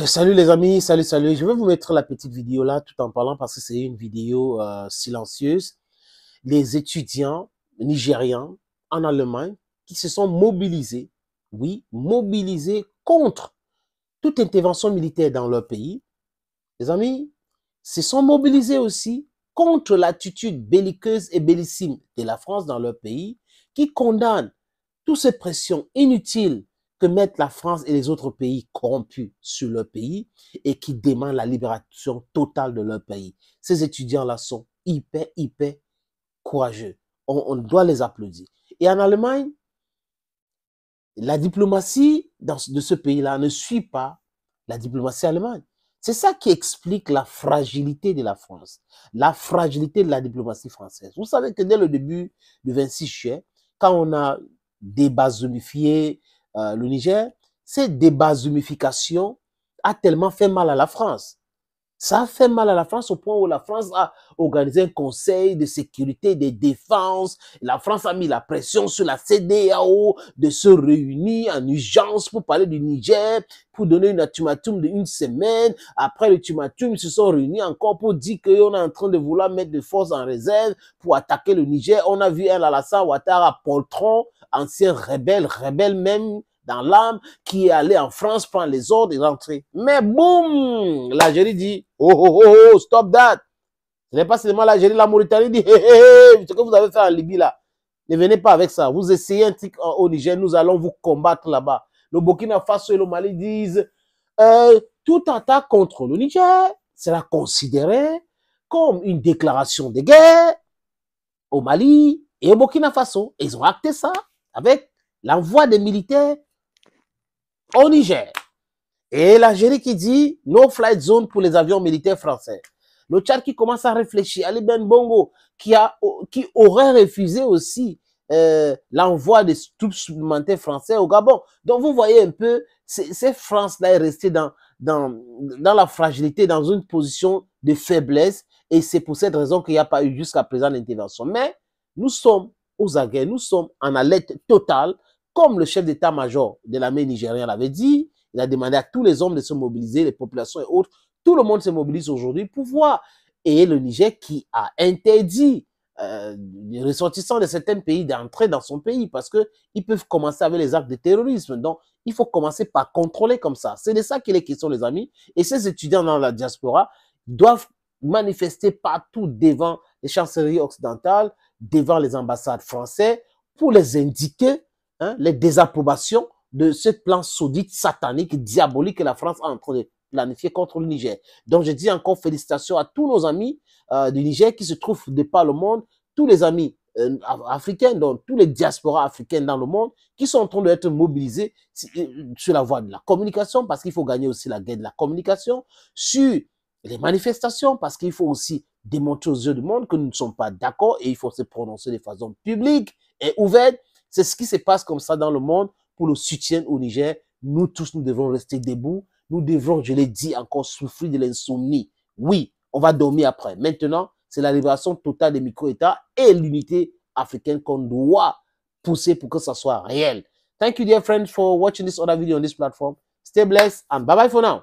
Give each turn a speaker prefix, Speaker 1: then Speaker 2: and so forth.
Speaker 1: Euh, salut les amis, salut, salut. Je vais vous mettre la petite vidéo là tout en parlant parce que c'est une vidéo euh, silencieuse. Les étudiants nigériens en Allemagne qui se sont mobilisés, oui, mobilisés contre toute intervention militaire dans leur pays. Les amis, se sont mobilisés aussi contre l'attitude belliqueuse et bellissime de la France dans leur pays qui condamne toutes ces pressions inutiles que mettent la France et les autres pays corrompus sur leur pays et qui demandent la libération totale de leur pays. Ces étudiants-là sont hyper, hyper courageux. On, doit les applaudir. Et en Allemagne, la diplomatie dans, de ce pays-là ne suit pas la diplomatie allemande. C'est ça qui explique la fragilité de la France, la fragilité de la diplomatie française. Vous savez que dès le début du 26 juillet, quand on a débasomifié, euh, le Niger, cette débasumification a tellement fait mal à la France. Ça a fait mal à la France au point où la France a organisé un conseil de sécurité, de défense. La France a mis la pression sur la CDAO de se réunir en urgence pour parler du Niger, pour donner un ultimatum d'une semaine. Après l'ultimatum, ils se sont réunis encore pour dire qu'on est en train de vouloir mettre des forces en réserve pour attaquer le Niger. On a vu El Alassane Ouattara, poltron, ancien rebelle, rebelle même, dans l'âme, qui est allé en France prendre les ordres et rentrer. Mais boum, l'Algérie dit, oh, oh, oh, oh stop that. Ce n'est pas seulement l'Algérie, la Mauritanie dit, hé, hé, ce que vous avez fait en Libye là, ne venez pas avec ça. Vous essayez un truc au Niger, nous allons vous combattre là-bas. Le Burkina Faso et le Mali disent, euh, toute attaque contre le Niger sera considérée comme une déclaration de guerre au Mali et au Burkina Faso. ils ont acté ça avec l'envoi des militaires au Niger. Et l'Algérie qui dit no flight zone pour les avions militaires français. Le Tchad qui commence à réfléchir, Ali Ben Bongo, qui, a, qui aurait refusé aussi euh, l'envoi des troupes supplémentaires français au Gabon. Donc vous voyez un peu, cette France-là est restée dans, dans, dans la fragilité, dans une position de faiblesse. Et c'est pour cette raison qu'il n'y a pas eu jusqu'à présent d'intervention. Mais nous sommes aux aguets, nous sommes en alerte totale comme le chef d'état-major de l'armée nigérienne l'avait dit, il a demandé à tous les hommes de se mobiliser, les populations et autres. Tout le monde se mobilise aujourd'hui pour voir. Et le Niger qui a interdit euh, les ressortissants de certains pays d'entrer dans son pays parce qu'ils peuvent commencer avec les actes de terrorisme. Donc, il faut commencer par contrôler comme ça. C'est de ça qu'il est question, les amis. Et ces étudiants dans la diaspora doivent manifester partout devant les chancelleries occidentales, devant les ambassades françaises, pour les indiquer Hein, les désapprobations de ce plan saoudite satanique, diabolique que la France est en train de planifier contre le Niger. Donc, je dis encore félicitations à tous nos amis euh, du Niger qui se trouvent de par le monde, tous les amis euh, africains, donc tous les diasporas africaines dans le monde qui sont en train d'être mobilisés euh, sur la voie de la communication parce qu'il faut gagner aussi la guerre de la communication, sur les manifestations parce qu'il faut aussi démontrer aux yeux du monde que nous ne sommes pas d'accord et il faut se prononcer de façon publique et ouverte c'est ce qui se passe comme ça dans le monde pour le soutien au Niger. Nous tous, nous devons rester debout. Nous devons, je l'ai dit, encore souffrir de l'insomnie. Oui, on va dormir après. Maintenant, c'est la libération totale des micro-États et l'unité africaine qu'on doit pousser pour que ça soit réel. Thank you, dear friends, for watching this other video on this platform. Stay blessed and bye-bye for now.